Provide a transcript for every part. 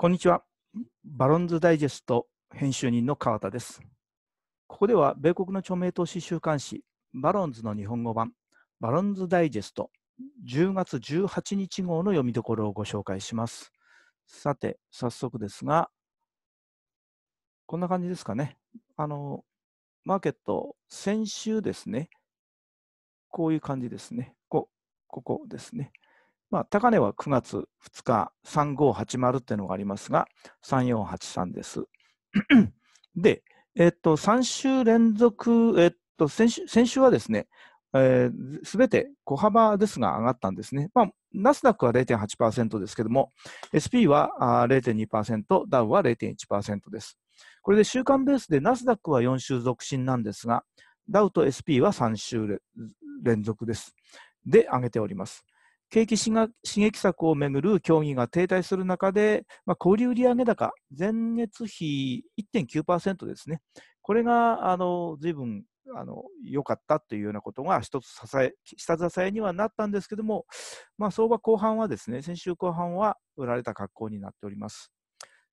こんにちは。バロンズダイジェスト編集人の川田です。ここでは、米国の著名投資週刊誌、バロンズの日本語版、バロンズダイジェスト10月18日号の読みどころをご紹介します。さて、早速ですが、こんな感じですかね。あの、マーケット、先週ですね、こういう感じですね。こ、ここですね。まあ、高値は9月2日、3580っていうのがありますが、3483です。で、えっと、3週連続、えっと、先週先週はですね、す、えー、べ、て小幅ですが上がったんですね。まあ、ナスダックは0.8%ですけども、SP は0.2%、ダウは0.1%です。これで週間ベースでナスダックは4週続伸なんですが、ダウと SP は3週連続です。で、上げております。景気刺激策をめぐる協議が停滞する中で、まあ、小売売上高、前月比1.9%ですね、これがあの随分あの良かったというようなことが一つ支え、下支えにはなったんですけども、まあ、相場後半はですね、先週後半は売られた格好になっております。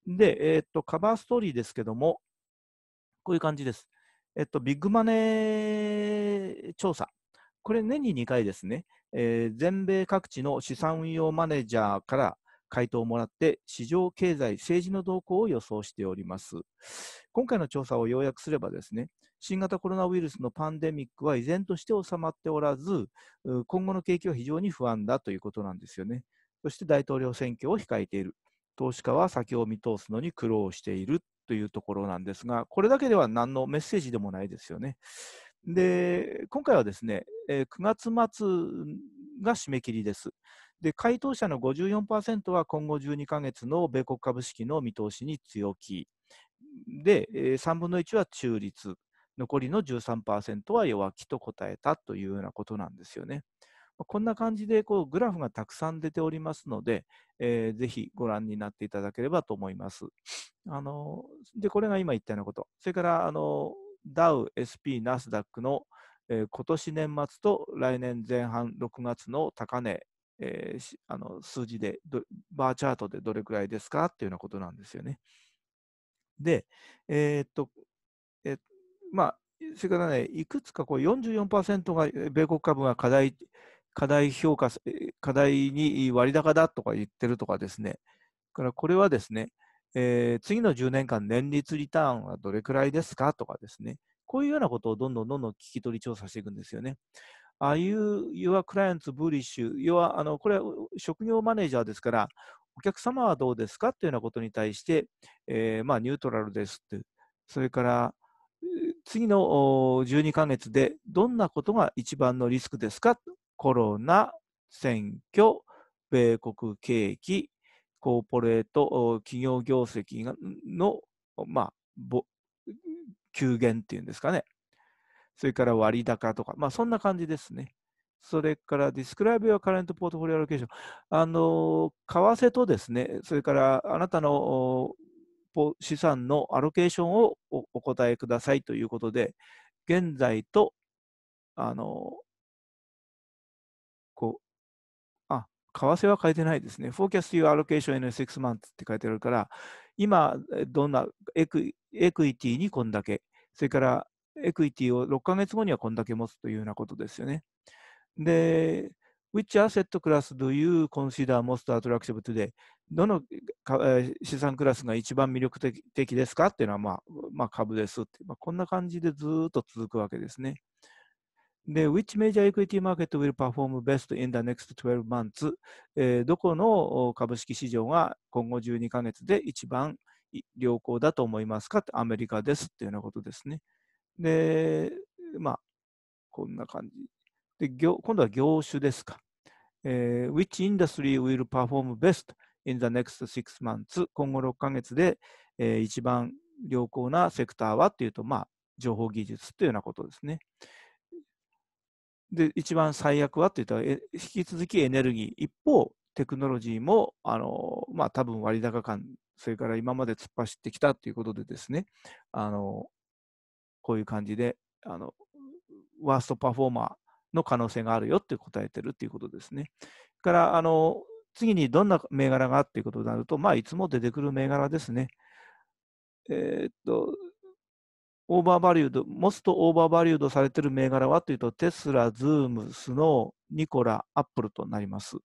で、えー、っと、カバーストーリーですけども、こういう感じです。えっと、ビッグマネー調査。これ年に2回ですね。えー、全米各地の資産運用マネージャーから回答をもらって市場経済政治の動向を予想しております今回の調査を要約すればですね新型コロナウイルスのパンデミックは依然として収まっておらず今後の景気は非常に不安だということなんですよねそして大統領選挙を控えている投資家は先を見通すのに苦労しているというところなんですがこれだけでは何のメッセージでもないですよねで今回はですねえー、9月末が締め切りです。で回答者の54%は今後12か月の米国株式の見通しに強気で、えー、3分の1は中立残りの13%は弱気と答えたというようなことなんですよね。こんな感じでこうグラフがたくさん出ておりますので、えー、ぜひご覧になっていただければと思います。あのでこれが今言ったようなこと、それからダウ、SP、ナスダックの、えー、今年年末と来年前半6月の高値、えー、あの数字でバーチャートでどれくらいですかっていうようなことなんですよね。で、えー、っと、えー、まあ、それからね、いくつかこう44%が米国株が課題課題評価、課題に割高だとか言ってるとかですね、からこれはですね、えー、次の10年間年率リターンはどれくらいですかとかですね、こういうようなことをどんどんどんどん聞き取り調査していくんですよね。ああいう Your clients bullish, 要はあのこれは職業マネージャーですから、お客様はどうですかというようなことに対して、えー、まあ、ニュートラルですって、それから次の12ヶ月でどんなことが一番のリスクですかコロナ、選挙、米国景気、コーポレート、企業業績の、まあ、急減っていうんですかね。それから割高とか、まあそんな感じですね。それから Describe your current portfolio allocation。あの、為替とですね、それからあなたの資産のアロケーションをお答えくださいということで、現在と、あの、こう、為替は変えてないですね。Forecast your allocation in six months って書いてあるから、今、どんなエクエクイティにこんだけ、それからエクイティを6ヶ月後にはこんだけ持つというようなことですよね。で、Which asset class do you consider most attractive today? どの資産クラスが一番魅力的ですかっていうのは、まあ、まあ、株ですって、まあ、こんな感じでずっと続くわけですね。で、which major equity market will perform best in the next 12 months、えー、どこの株式市場が今後12ヶ月で一番良好だと思いますかアメリカですっていうようなことですね。で、まあ、こんな感じ。で、今度は業種ですか。えー、which industry will perform best in the next six months 今後6ヶ月で、えー、一番良好なセクターはっていうと、まあ、情報技術っていうようなことですね。で、一番最悪はといったら、引き続きエネルギー。一方、テクノロジーも、あの、まあ、多分割高感、それから今まで突っ走ってきたということでですね、あの、こういう感じで、あの、ワーストパフォーマーの可能性があるよって答えてるっていうことですね。から、あの、次にどんな銘柄がっていうことになると、まあ、いつも出てくる銘柄ですね。えー、っと、オーバーバリュード、モストオーバーバリュードされている銘柄はというと、テスラ、ズーム、スノー、ニコラ、アップルとなります。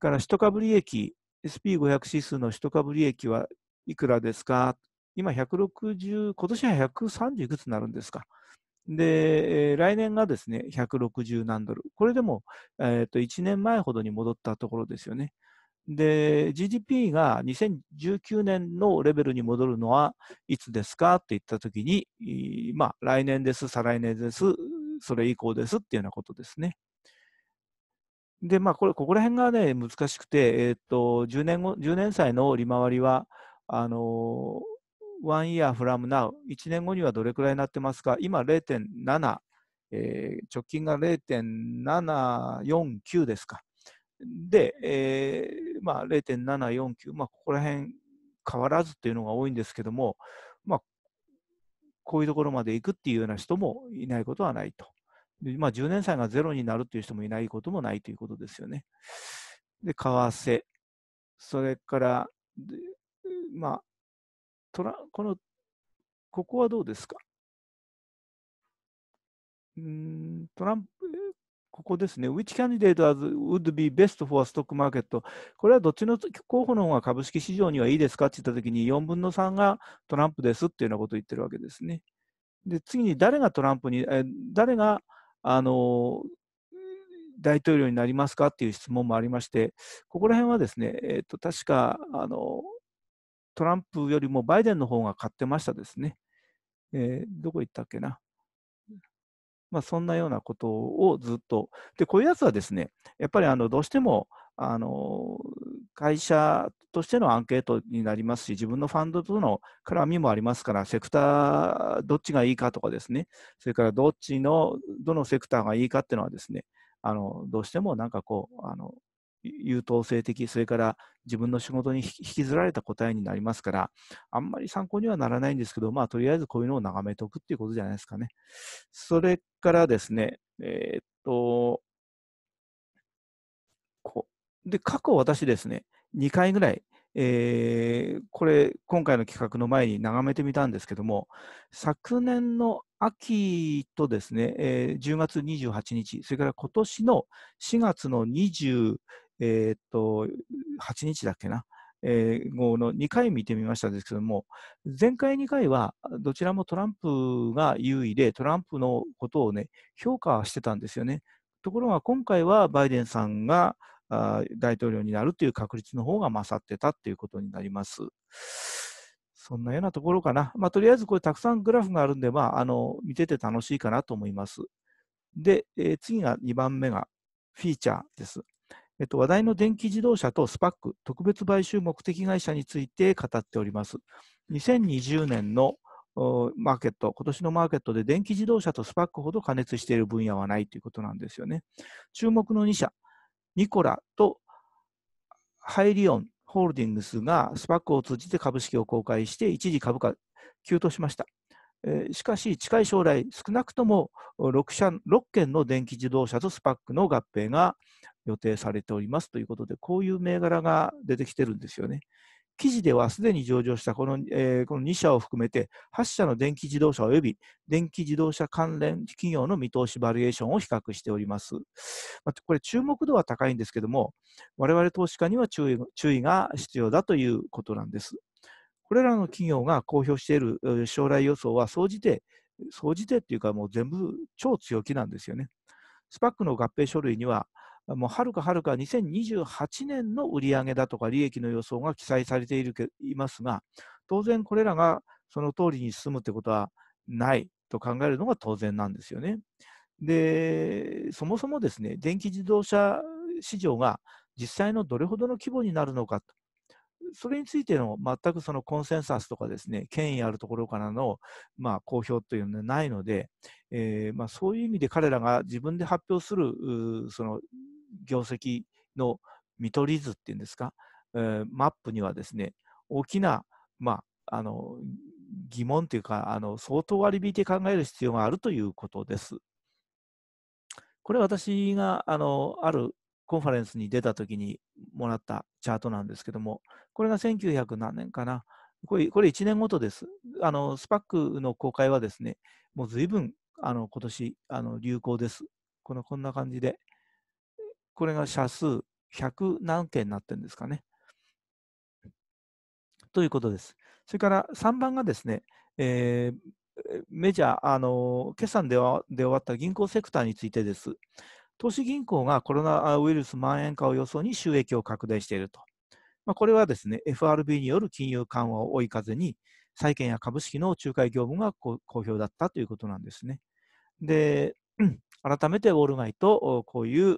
から、一株利益、SP500 指数の一株利益はいくらですか今160、今年は130いくつになるんですかで、来年がですね、160何ドル。これでも、えー、と1年前ほどに戻ったところですよね。で、GDP が2019年のレベルに戻るのはいつですかって言ったときに、まあ、来年です、再来年です、それ以降ですっていうようなことですね。で、まあ、これ、ここら辺がね、難しくて、えー、っと、10年後、10年歳の利回りは、あのワ1イヤーフラムナウ、1年後にはどれくらいになってますか今0.7、えー、直近が0.749ですか。で、えーまあ、0.749、まあ、ここら辺変わらずっていうのが多いんですけども、まあ、こういうところまで行くっていうような人もいないことはないと。まあ、10年債がゼロになるという人もいないこともないということですよね。で、為替、それから、まあ、トラこのここはどうですかうんトランプここですね。Which candidate would be best for stock market? これはどっちの候補の方が株式市場にはいいですかって言ったときに、4分の3がトランプですっていうようなことを言ってるわけですね。で、次に誰がトランプに、え誰が、あの、大統領になりますかっていう質問もありまして、ここら辺はですね、えっ、ー、と、確か、あの、トランプよりもバイデンの方が勝ってましたですね。えー、どこ行ったっけな。まあ、そんなようなことをずっと。で、こういうやつはですね、やっぱりあのどうしてもあの会社としてのアンケートになりますし、自分のファンドとの絡みもありますから、セクターどっちがいいかとかですね、それからどっちの、どのセクターがいいかっていうのはですね、あのどうしてもなんかこうあの優等生的、それから自分の仕事に引きずられた答えになりますから、あんまり参考にはならないんですけど、まあ、とりあえずこういうのを眺めておくっていうことじゃないですかね。それからですね、えー、っと、こで、過去私ですね、2回ぐらい、えー、これ、今回の企画の前に眺めてみたんですけども、昨年の秋とですね、えー、10月28日、それから今年の4月の28えー、っと、8日だっけな、えー、の2回見てみましたんですけども、前回2回はどちらもトランプが優位で、トランプのことをね、評価してたんですよね。ところが今回はバイデンさんが大統領になるという確率の方が勝ってたということになります。そんなようなところかな。まあ、とりあえずこれたくさんグラフがあるんで、まあ、あの見てて楽しいかなと思います。で、えー、次が2番目がフィーチャーです。えっと、話題の電気自動車とスパック特別買収目的会社について語っております。2020年のマーケット、今年のマーケットで電気自動車とスパックほど加熱している分野はないということなんですよね。注目の2社、ニコラとハイリオンホールディングスがスパックを通じて株式を公開して一時株価急騰しました。しかし、近い将来、少なくとも 6, 社6件の電気自動車とスパックの合併が予定されておりますということで、こういう銘柄が出てきてるんですよね。記事ではすでに上場したこの,、えー、この2社を含めて8社の電気自動車及び電気自動車関連企業の見通しバリエーションを比較しております。まあ、これ注目度は高いんですけども我々投資家には注意注意が必要だということなんです。これらの企業が公表している将来予想は総じて総じてっていうかもう全部超強気なんですよね。スパックの合併書類にはもうはるかはるか2028年の売上だとか利益の予想が記載されているけいますが、当然これらがその通りに進むということはないと考えるのが当然なんですよね。で、そもそもですね、電気自動車市場が実際のどれほどの規模になるのかと。それについての全くそのコンセンサスとかですね、権威あるところからの、まあ、公表というのはないので、えー、まあ、そういう意味で彼らが自分で発表するその業績の見取り図っていうんですか、えー、マップにはですね、大きな、まあ、あの疑問というかあの、相当割り引いて考える必要があるということです。これ私があのあるコンファレンスに出た時にもらったチャートなんですけども、これが1900何年かな、これこれ1年ごとです。あのスパックの公開はですね、もう随分あの今年あの流行です。このこんな感じで、これが社数100何件になってるんですかね。ということです。それから3番がですね、えー、メジャー、あの決算ではで終わった銀行セクターについてです。投資銀行がコロナウイルス蔓延化を予想に収益を拡大していると。まあ、これはですね、FRB による金融緩和を追い風に、債券や株式の仲介業務が好評だったということなんですね。で、改めてウォール街とこういう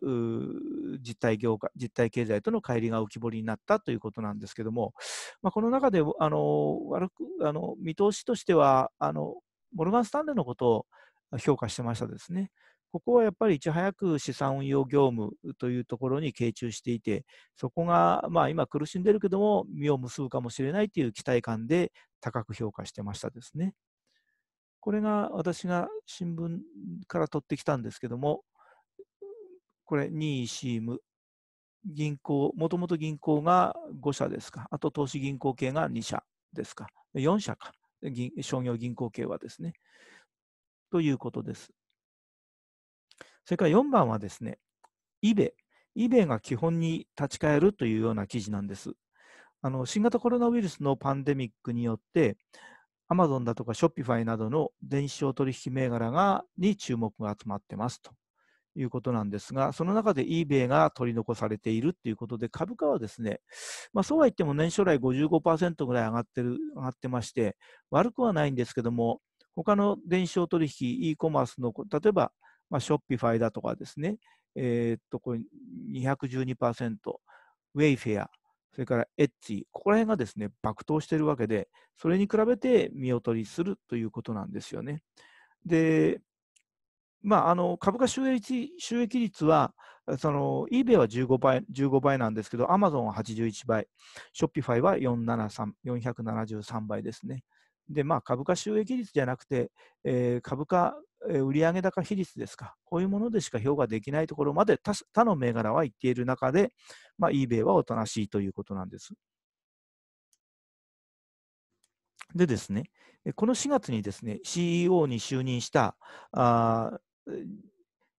実体業界、実体経済との乖離が浮き彫りになったということなんですけども、まあ、この中であの悪くあの見通しとしてはあの、モルガン・スタンレーのことを評価してましたですね。ここはやっぱりいち早く資産運用業務というところに傾注していて、そこが、まあ、今苦しんでるけども、実を結ぶかもしれないという期待感で高く評価してましたですね。これが私が新聞から取ってきたんですけども、これ、ニーシーム、銀行、もともと銀行が5社ですか、あと投資銀行系が2社ですか、4社か、商業銀行系はですね。ということです。それから4番はですね、イベ。イベが基本に立ち返るというような記事なんです。あの新型コロナウイルスのパンデミックによって、Amazon だとか Shopify などの電子商取引銘柄がに注目が集まってますということなんですが、その中で eBay が取り残されているということで、株価はですね、まあ、そうは言っても年初来55%ぐらい上がってる上がってまして、悪くはないんですけども、他の電子商取引、e コマースの、例えば、まあ、Shopify だとかですね、えー、っとこれ212%、ウェイフェア、それからエッチ、ここら辺がですね、爆投しているわけで、それに比べて見劣りするということなんですよね。で、まあ、あの株価収益収益率は、その eBay は15倍 ,15 倍なんですけど、Amazon は81倍、Shopify は473 473倍ですね。で、まあ、株価収益率じゃなくて、えー、株価、えー、売上高比率ですか、こういうものでしか評価できないところまで他他の銘柄は言っている中で、まあ、eBay はおとなしいということなんです。でですね、この4月にですね、CEO に就任したあ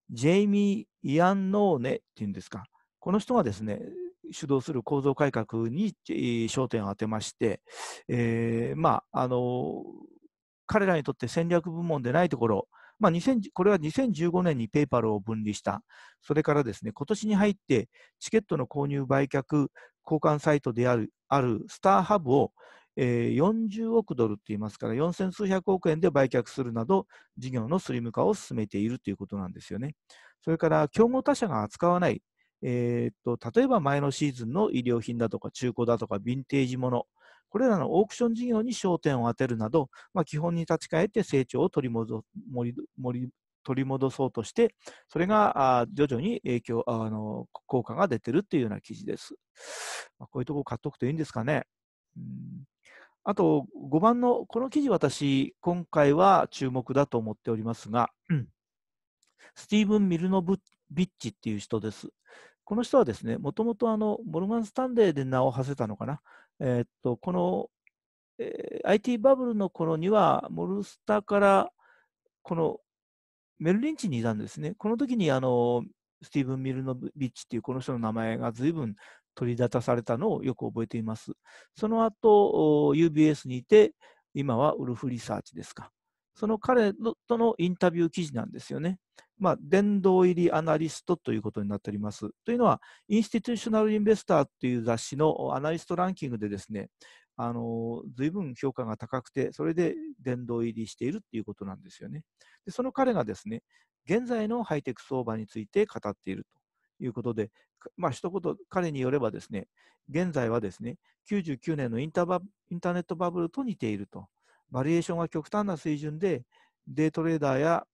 ジェイミー・イアン・ノーネっていうんですか、この人がですね、主導する構造改革に焦点を当てまして、えー、まあ、あの、彼らにとって戦略部門でないところ、まあ、これは2015年にペイパルを分離した、それからですね今年に入ってチケットの購入、売却、交換サイトであるあるスターハブを、えー、40億ドルって言いますから、4000数百億円で売却するなど、事業のスリム化を進めているということなんですよね。それから競合他社が扱わないえー、と例えば前のシーズンの衣料品だとか中古だとかヴィンテージもの、これらのオークション事業に焦点を当てるなど、まあ、基本に立ち返って成長を取り戻取り戻そうとして、それがあ徐々に影響あの効果が出てるっていうような記事です。まあ、こういうところ買っとくといいんですかね。うんあと5番のこの記事、私、今回は注目だと思っておりますが、うん、スティーブン・ミルノブビッチっていう人です。この人はですね、もともとモルガン・スタンデーで名を馳せたのかな。えー、っと、この、えー、IT バブルの頃には、モルスターから、このメルリンチにいたんですね。この時にあのスティーブン・ミルノビッチっていうこの人の名前が随分取り立たされたのをよく覚えています。その後、UBS にいて、今はウルフリサーチですか。その彼とのインタビュー記事なんですよね。まあ、殿堂入りアナリストということになっております。というのは、インスティテューショナル・インベスターという雑誌のアナリストランキングでですね、あの随分評価が高くて、それで殿堂入りしているということなんですよね。でその彼がですね、現在のハイテク相場について語っているということで、まあ一言、彼によればですね、現在はですね、99年のインターインターネットバブルと似ていると。バリエーションが極端な水準で、デイトレーダーや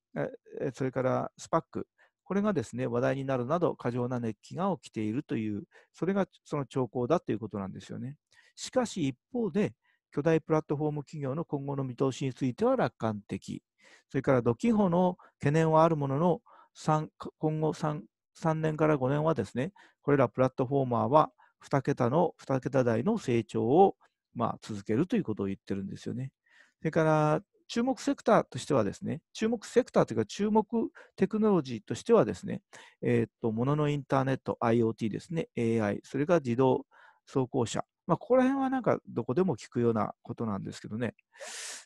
それからスパック、これがですね話題になるなど過剰な熱気が起きているという、それがその兆候だということなんですよね。しかし一方で、巨大プラットフォーム企業の今後の見通しについては楽観的、それからドキホの懸念はあるものの、3今後 3, 3年から5年はですね、これらプラットフォーマーは2桁の2桁台の成長をまあ続けるということを言ってるんですよね。それから注目セクターとしてはですね、注目セクターというか、注目テクノロジーとしてはですね、えー、っと、もののインターネット、IoT ですね、AI、それから自動走行車、まあ、ここら辺はなんかどこでも聞くようなことなんですけどね。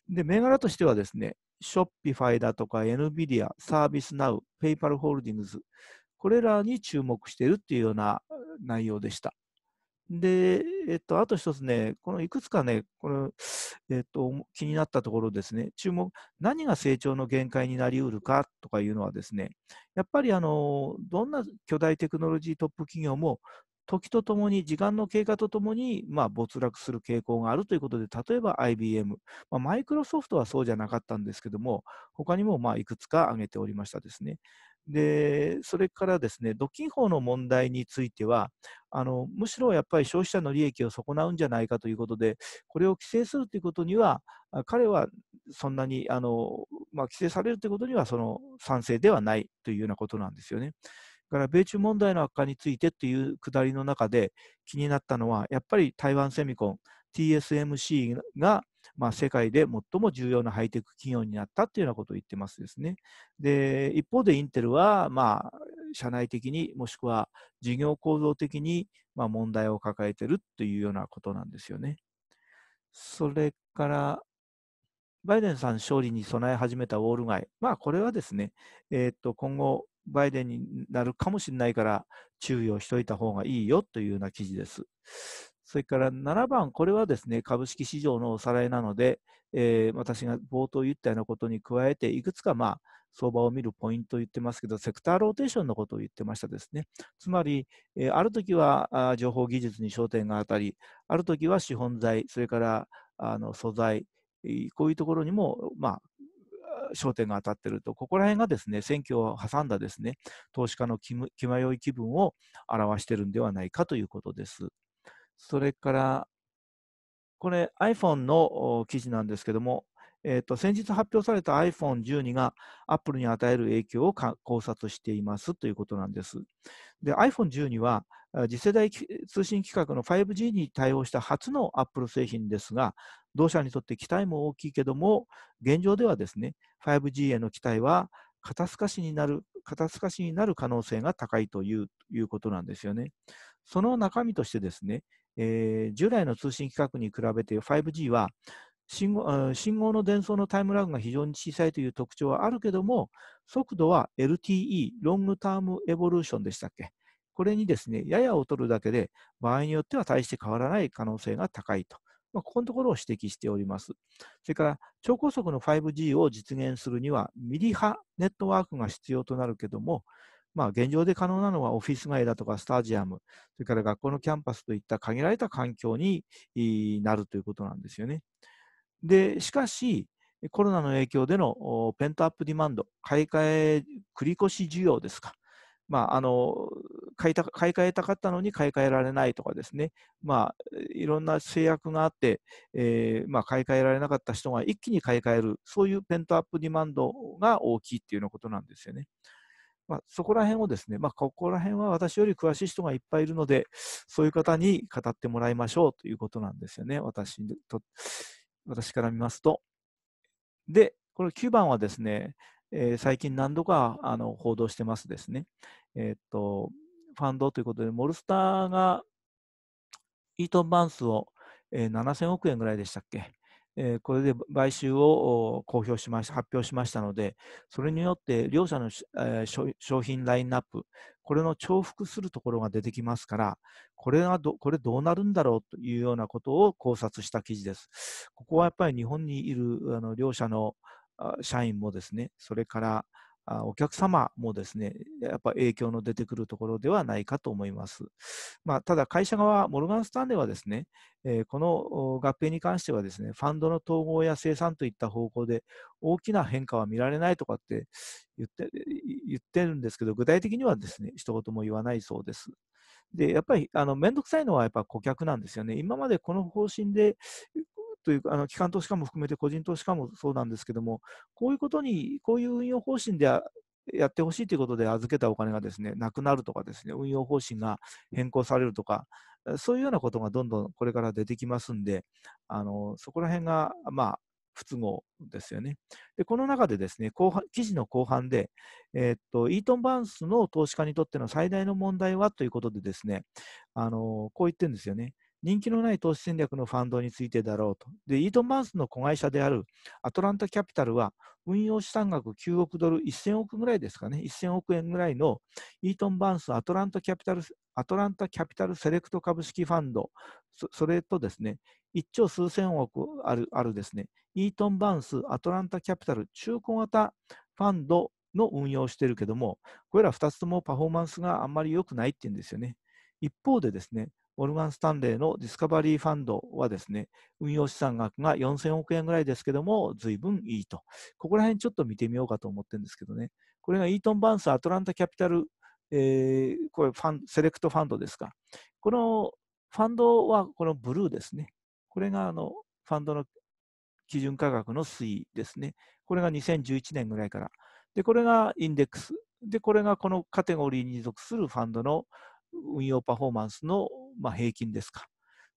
で、銘柄としてはですね、Shopify だとか NVIDIA、ServiceNow、PayPal ホールディングス、これらに注目しているっていうような内容でした。で、えっと、あと一つね、このいくつかね、この、えっと、気になったところですね、注目、何が成長の限界になりうるかとかいうのはですね、やっぱりあの、どんな巨大テクノロジートップ企業も、時とともに、時間の経過とともに、まあ、没落する傾向があるということで、例えば IBM、まあ、マイクロソフトはそうじゃなかったんですけども、他にもまあいくつか挙げておりましたですね。で、それからですね、独禁法の問題については、あのむしろやっぱり消費者の利益を損なうんじゃないかということで、これを規制するということには、彼はそんなにあの、まあ、規制されるということにはその賛成ではないというようなことなんですよね。だから米中問題の悪化についてというくだりの中で気になったのは、やっぱり台湾セミコン、TSMC が、まあ、世界で最も重要なハイテク企業になったっていうようなことを言ってますですね。で、一方でインテルは、まあ、社内的に、もしくは事業構造的に、まあ、問題を抱えてるというようなことなんですよね。それから、バイデンさん勝利に備え始めたウォール街。まあ、これはですね、えー、っと、今後、バイデンになるかもしれないから注意をしておいた方がいいよというような記事です。それから7番、これはですね、株式市場のおさらいなので、えー、私が冒頭言ったようなことに加えて、いくつかまあ、相場を見るポイントを言ってますけど、セクターローテーションのことを言ってましたですね。つまり、えー、ある時はあ情報技術に焦点が当たり、ある時は資本財、それからあの素材、こういうところにも、まあ、焦点が当たってると、ここら辺がですね、選挙を挟んだですね、投資家の気迷い気分を表してるんではないかということです。それから、これ iPhone の記事なんですけども、えーと、先日発表された iPhone12 が Apple に与える影響を考察していますということなんです。iPhone12 は次世代通信規格の 5G に対応した初の Apple 製品ですが、同社にとって期待も大きいけども、現状ではですね、5G への期待は肩透かしになる肩透かしになる可能性が高いといういうことなんですよね。その中身としてですね、えー、従来の通信規格に比べて 5G は信号信号の伝送のタイムラグが非常に小さいという特徴はあるけども、速度は LTE、ロングタームエボリューションでしたっけ、これにですねやや劣るだけで、場合によっては大して変わらない可能性が高いと、まあ、ここのところを指摘しております。それから、超高速の 5G を実現するには、ミリ波ネットワークが必要となるけども、まあ、現状で可能なのはオフィス街だとかスタジアム、それから学校のキャンパスといった限られた環境になるということなんですよね。で、しかし、コロナの影響でのペントアップディマンド、買い替え、繰り越し需要ですか。まあ、あの買いた買い替えたかったのに買い替えられないとかですね、まあ、いろんな制約があって、えーまあ、買い替えられなかった人が一気に買い替える、そういうペントアップディマンドが大きいっていうようなことなんですよね。まあ、そこら辺をですね、まあ、ここら辺は私より詳しい人がいっぱいいるので、そういう方に語ってもらいましょうということなんですよね、私と私から見ますと。で、これ9番はですね、えー、最近何度かあの報道してますですね。えー、っと、ファンドということで、モルスターがイートン・バンスを、えー、7000億円ぐらいでしたっけえこれで買収を公表しました、発表しましたので、それによって両社の、え商品ラインナップ、これの重複するところが出てきますから、これがどこれどうなるんだろうというようなことを考察した記事です。ここはやっぱり日本にいるあの両社の社員もですね、それからあお客様もですね、やっぱ影響の出てくるところではないかと思います。まあ、ただ、会社側、モルガン・スタンレーはですね、えー、この合併に関してはですね、ファンドの統合や生産といった方向で大きな変化は見られないとかって言って言ってるんですけど、具体的にはですね、一言も言わないそうです。で、やっぱり、あの、めんどくさいのはやっぱ顧客なんですよね。今までこの方針でというあの機関投資家も含めて個人投資家もそうなんですけども、こういうことに、こういう運用方針でやってほしいということで預けたお金がですね、なくなるとかですね、運用方針が変更されるとか、そういうようなことがどんどんこれから出てきますんで、あのそこら辺が、まあ、不都合ですよね。で、この中でですね、後半記事の後半で、えー、っと、イートン・バーンスの投資家にとっての最大の問題はということでですね、あのこう言ってるんですよね。人気のない投資戦略のファンドについてだろうと。で、イートン・マンスの子会社であるアトランタ・キャピタルは、運用資産額9億ドル、1000億ぐらいですかね、1000億円ぐらいのイートン・バンスアトランタ・キャピタル、アトランタ・キャピタル・セレクト株式ファンド、それとですね、1兆数千億あるあるですね、イートン・バンスアトランタ・キャピタル中古型ファンドの運用をしているけども、これら2つともパフォーマンスがあんまり良くないっていうんですよね。一方でですね、モルガン・スタンレーのディスカバリーファンドはですね、運用資産額が4000億円ぐらいですけども、随分いいと。ここら辺ちょっと見てみようかと思ってるんですけどね、これがイートン・バンス・アトランタ・キャピタル、えー、これファン、セレクトファンドですか。このファンドはこのブルーですね。これがあのファンドの基準価格の推移ですね。これが2011年ぐらいから。で、これがインデックス。で、これがこのカテゴリーに属するファンドの運用パフォーマンスの、まあ、平均ですか。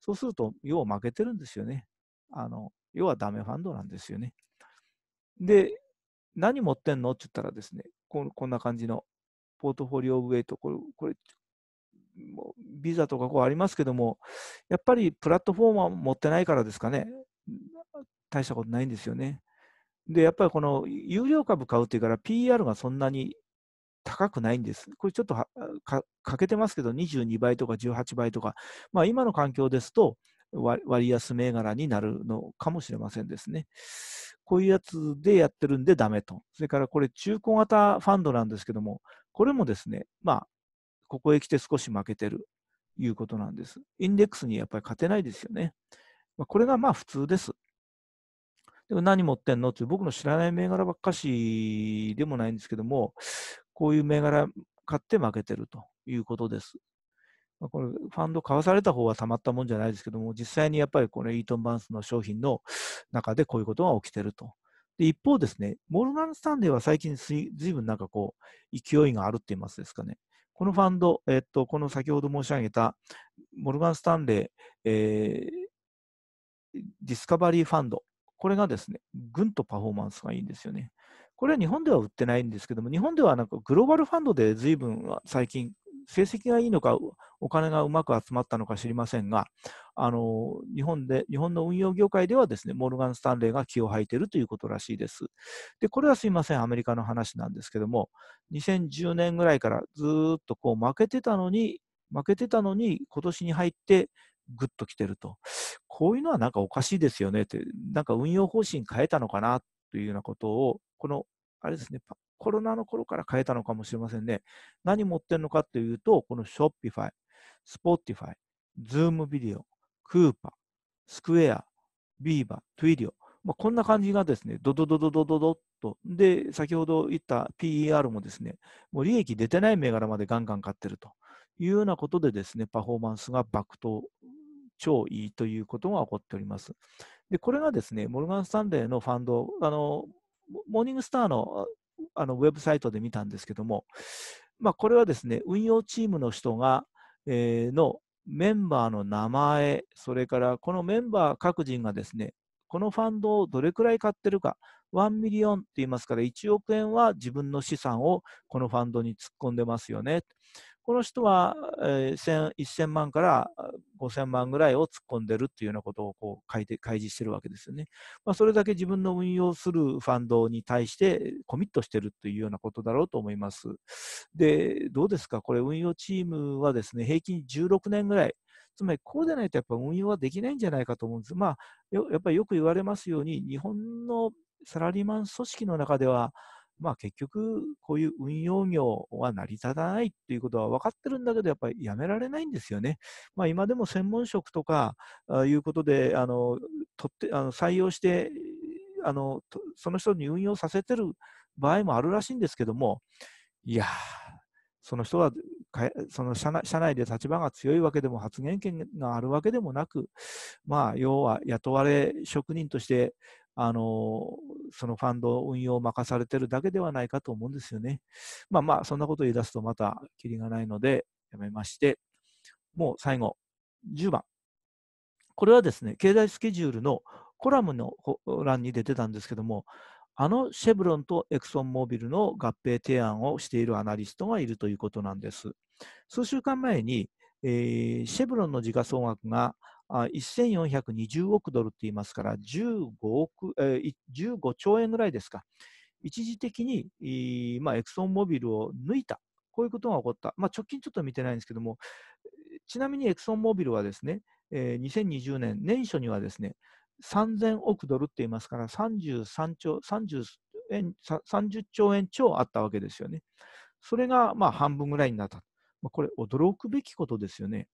そうすると、要は負けてるんですよね。あの要はダメファンドなんですよね。で、何持ってんのって言ったらですね、ここんな感じのポートフォリオウェイト、これ、これビザとかこうありますけども、やっぱりプラットフォームは持ってないからですかね、大したことないんですよね。で、やっぱりこの有料株買うっていうから、PR がそんなに高くないんです。これちょっと欠けてますけど、22倍とか18倍とか、まあ、今の環境ですと割安銘柄になるのかもしれませんですね。こういうやつでやってるんでダメと。それからこれ中古型ファンドなんですけども、これもですね、まあ、ここへ来て少し負けてるいうことなんです。インデックスにやっぱり勝てないですよね。まあ、これがまあ普通です。でも何持ってんのって僕の知らない銘柄ばっかしでもないんですけども、こういう銘柄買って負けてるということです。まあ、これ、ファンド買わされた方はたまったもんじゃないですけども、実際にやっぱりこのイートン・バンスの商品の中でこういうことが起きてると。で一方ですね、モルガン・スタンレーは最近ずいぶんなんかこう、勢いがあるって言いますですかね。このファンド、えっと、この先ほど申し上げたモルガン・スタンレー、えー、ディスカバリーファンド、これがですね、ぐんとパフォーマンスがいいんですよね。これは日本では売ってないんですけども、日本ではなんかグローバルファンドで随分最近、成績がいいのか、お金がうまく集まったのか知りませんが、あの日本で日本の運用業界ではですねモルガン・スタンレーが気を吐いているということらしいです。で、これはすいません、アメリカの話なんですけども、2010年ぐらいからずっとこう負けてたのに、負けてたのに、今年に入って、ぐっと来てると、こういうのはなんかおかしいですよねって、なんか運用方針変えたのかなというようなことをこの、あれですね、コロナの頃から変えたのかもしれませんね。何持ってるのかというと、この Shopify、Spotify、Zoom ビデオ、Cooper、Square、Beaver、Twilio、まあ、こんな感じがですね、ドドドドドドドと。で、先ほど言った PER もですね、もう利益出てない銘柄までガンガン買ってるというようなことでですね、パフォーマンスが爆投、超いいということが起こっております。で、これがですね、モルガン・スタンレーのファンド、あの、モーニングスターのあのウェブサイトで見たんですけども、まあ、これはですね、運用チームの人が、えー、のメンバーの名前、それからこのメンバー各人がですね、このファンドをどれくらい買ってるか、1ミリオンって言いますから、1億円は自分の資産をこのファンドに突っ込んでますよね。この人は、えー、1000万から5000万ぐらいを突っ込んでるっていうようなことをこう書いて開示してるわけですよね。まあ、それだけ自分の運用するファンドに対してコミットしてるというようなことだろうと思います。で、どうですか、これ、運用チームはですね平均16年ぐらい、つまりこうでないとやっぱ運用はできないんじゃないかと思うんです。まあ、やっぱりよく言われますように、日本のサラリーマン組織の中では、まあ結局、こういう運用業は成り立たないっていうことは分かってるんだけど、やっぱりやめられないんですよね。まあ今でも専門職とかいうことで、あの、取って、あの採用して、あの、その人に運用させてる場合もあるらしいんですけども、いやその人はその社内社内で立場が強いわけでも発言権があるわけでもなく、まあ、要は雇われ職人としてあのそのファンド運用を任されてるだけではないかと思うんですよね。まあまあ、そんなことを言い出すとまたキリがないので、やめまして、もう最後、10番。これはですね、経済スケジュールのコラムの欄に出てたんですけども、あのシェブロンとエクソンモービルの合併提案をしているアナリストがいるということなんです。数週間前に、えー、シェブロンの時価総額が1420億ドルって言いますから15億、15兆円ぐらいですか、一時的に、まあ、エクソンモビルを抜いた、こういうことが起こった、まあ、直近ちょっと見てないんですけども、ちなみにエクソンモビルはですね、2020年、年初にはですね、3000億ドルって言いますから、33兆、30円、30兆円超あったわけですよね。それがまあ半分ぐらいになった。まあ、これ、驚くべきことですよね。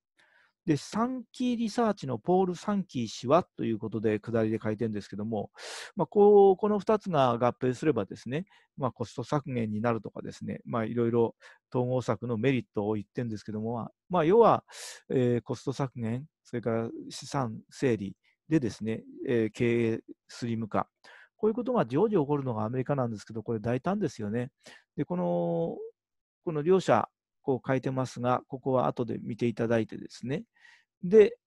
で、サンキーリサーチのポール・サンキー氏はということで、下りで書いてるんですけども、まあ、こうこの2つが合併すればですね、まあ、コスト削減になるとかですね、まいろいろ統合策のメリットを言ってるんですけども、まあ、要は、えー、コスト削減、それから資産整理でですね、えー、経営スリム化、こういうことが常時起こるのがアメリカなんですけど、これ大胆ですよね。で、この、この両者、こう書いてますが、ここは後で見ていただいてですね。で、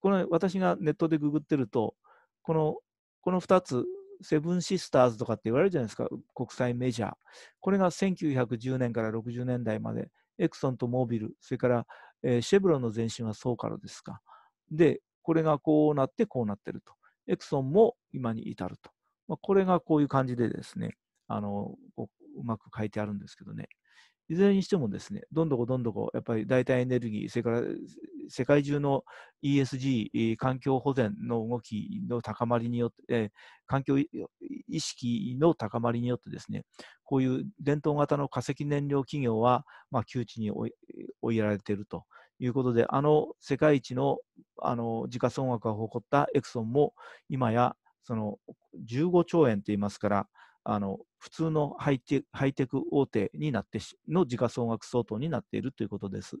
この私がネットでググってると、このこの2つ、セブンシスターズとかって言われるじゃないですか、国際メジャー。これが1910年から60年代まで、エクソンとモービル、それから、えー、シェブロンの前身はそうからですか。で、これがこうなってこうなってると。エクソンも今に至ると。まあ、これがこういう感じでですね、あのうまく書いてあるんですけどね。いずれにしてもですね、どんどこどんどこ、やっぱり代替エネルギー、それから世界中の ESG、環境保全の動きの高まりによって、環境意識の高まりによってですね、こういう伝統型の化石燃料企業は、まあ、窮地に追いやられているということで、あの世界一のあの自総額が誇ったエクソンも、今やその15兆円といいますから、あの普通のハイテハイテク大手になっての時価総額相当になっているということです。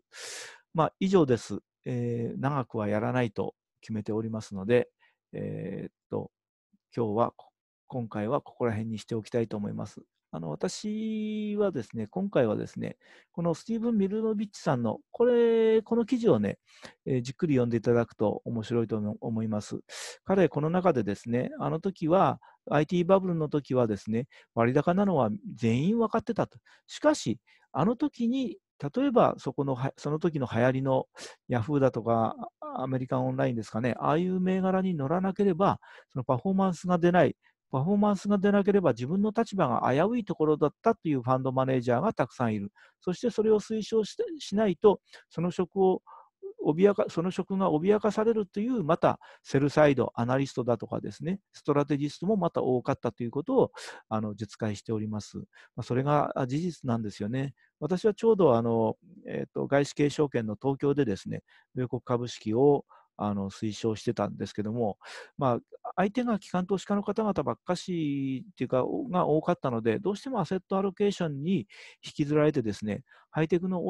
まあ、以上です、えー、長くはやらないと決めておりますので、えー、っと今日は今回はここら辺にしておきたいと思います。あの私はですね、今回はですね、このスティーブン・ミルノビッチさんの、これ、この記事をね、えー、じっくり読んでいただくと面白いと思います。彼、この中でですね、あの時は、IT バブルの時はですね、割高なのは全員分かってたと。しかし、あの時に、例えばそこの、その時の流行りのヤフーだとか、アメリカンオンラインですかね、ああいう銘柄に乗らなければ、そのパフォーマンスが出ない、パフォーマンスが出なければ自分の立場が危ういところだったというファンドマネージャーがたくさんいる。そしてそれを推奨しないと、その職を脅か、その職が脅かされるという、またセルサイド、アナリストだとかですね、ストラテジストもまた多かったということをあの述解しております。まあ、それが事実なんですよね。私はちょうどあの、えーと外資系証券の東京でですね、米国株式をあの推奨してたんですけども、まあ、相手が機関投資家の方々ばっかしっていうか、が多かったので、どうしてもアセットアロケーションに引きずられてですね、ハイテクの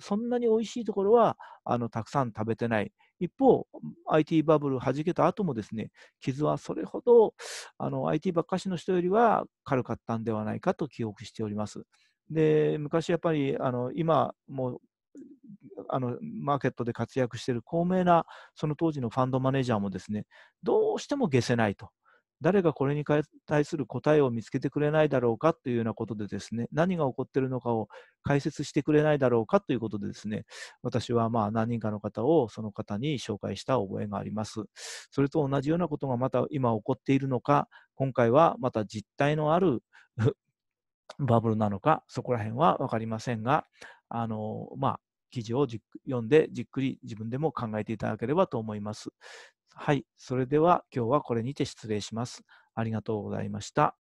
そんなに美味しいところはあのたくさん食べてない。一方、IT バブル弾けた後もですね、傷はそれほどあの IT ばっかしの人よりは軽かったんではないかと記憶しております。で、昔やっぱりあの今もあのマーケットで活躍している高名なその当時のファンドマネージャーもですね、どうしても下せないと。誰がこれに対する答えを見つけてくれないだろうかというようなことでですね、何が起こっているのかを解説してくれないだろうかということでですね、私はまあ何人かの方をその方に紹介した覚えがあります。それと同じようなことがまた今起こっているのか、今回はまた実態のある バブルなのか、そこら辺は分かりませんが、あのまあ、記事を読んでじっくり自分でも考えていただければと思います。はい。それでは今日はこれにて失礼します。ありがとうございました。